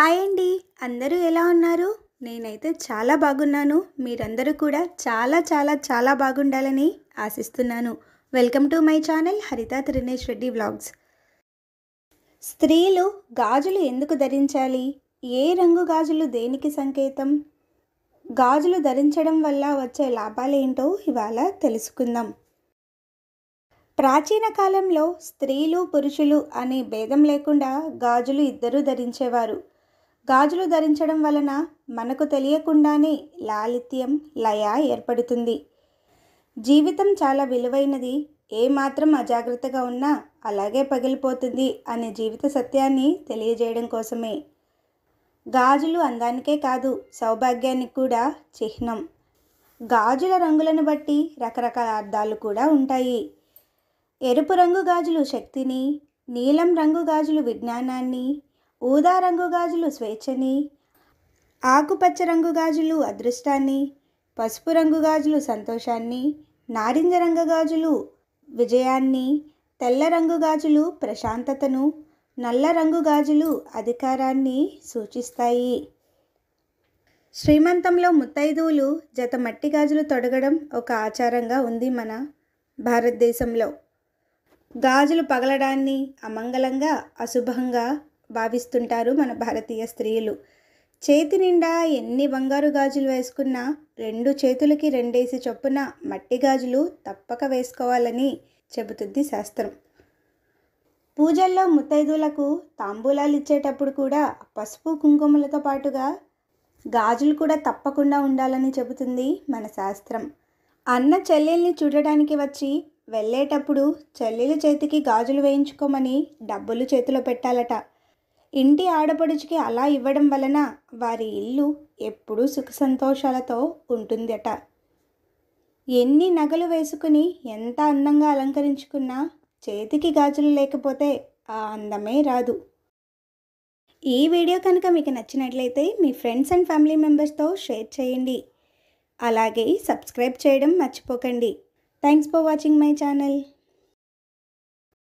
hi అండి అందరూ ఎలా ఉన్నారు నేనైతే చాలా బాగున్నాను మీరందరూ కూడా చాలా చాలా చాలా బాగుండాలని ఆశిస్తున్నాను వెల్కమ్ టు మై ఛానల్ హరిత త్రినేష్ రెడ్డి వ్లాగ్స్ స్త్రీలు గాజులు ఎందుకు ధరించాలి ఏ రంగు గాజులు దేనికి సంకేతం గాజులు ధరించడం వల్ల వచ్చే లాభాలేంటో ఇవాళ తెలుసుకుందాం ప్రాచీన కాలంలో స్త్రీలు పురుషులు అనే భేదం లేకుండా గాజులు ఇద్దరూ ధరించేవారు గాజులు ధరించడం వలన మనకు తెలియకుండానే లాలిత్యం లయ ఏర్పడుతుంది జీవితం చాలా విలువైనది ఏమాత్రం అజాగ్రత్తగా ఉన్నా అలాగే పగిలిపోతుంది అనే జీవిత సత్యాన్ని తెలియజేయడం కోసమే గాజులు అందానికే కాదు సౌభాగ్యానికి కూడా చిహ్నం గాజుల రంగులను బట్టి రకరకాల అర్థాలు కూడా ఉంటాయి ఎరుపు రంగు గాజులు శక్తిని నీలం రంగు గాజులు విజ్ఞానాన్ని ఊదా రంగు గాజులు స్వేచ్ఛని ఆకుపచ్చ రంగు గాజులు అదృష్టాన్ని పసుపు రంగు గాజులు సంతోషాన్ని నారింజ రంగు గాజులు విజయాన్ని తెల్ల రంగు గాజులు ప్రశాంతతను నల్ల రంగు గాజులు అధికారాన్ని సూచిస్తాయి శ్రీమంతంలో ముత్తైదువులు జత మట్టి గాజులు తొడగడం ఒక ఆచారంగా ఉంది మన భారతదేశంలో గాజులు పగలడాన్ని అమంగళంగా అశుభంగా భావిస్తుంటారు మన భారతీయ స్త్రీలు చేతి నిండా ఎన్ని బంగారు గాజులు వేసుకున్నా రెండు చేతులకి రెండేసి చొప్పున మట్టి గాజులు తప్పక వేసుకోవాలని చెబుతుంది శాస్త్రం పూజల్లో ముత్తైదులకు తాంబూలాలు ఇచ్చేటప్పుడు కూడా పసుపు కుంకుమలతో పాటుగా గాజులు కూడా తప్పకుండా ఉండాలని చెబుతుంది మన శాస్త్రం అన్న చెల్లెల్ని చూడడానికి వచ్చి వెళ్ళేటప్పుడు చెల్లెల చేతికి గాజులు వేయించుకోమని డబ్బులు చేతిలో పెట్టాలట ఇంటి ఆడపడుచుకి అలా ఇవ్వడం వలన వారి ఇల్లు ఎప్పుడూ సుఖ సంతోషాలతో ఉంటుందట ఎన్ని నగలు వేసుకుని ఎంత అందంగా అలంకరించుకున్నా చేతికి గాజులు లేకపోతే ఆ అందమే రాదు ఈ వీడియో కనుక మీకు నచ్చినట్లయితే మీ ఫ్రెండ్స్ అండ్ ఫ్యామిలీ మెంబర్స్తో షేర్ చేయండి అలాగే సబ్స్క్రైబ్ చేయడం మర్చిపోకండి thanks for watching my channel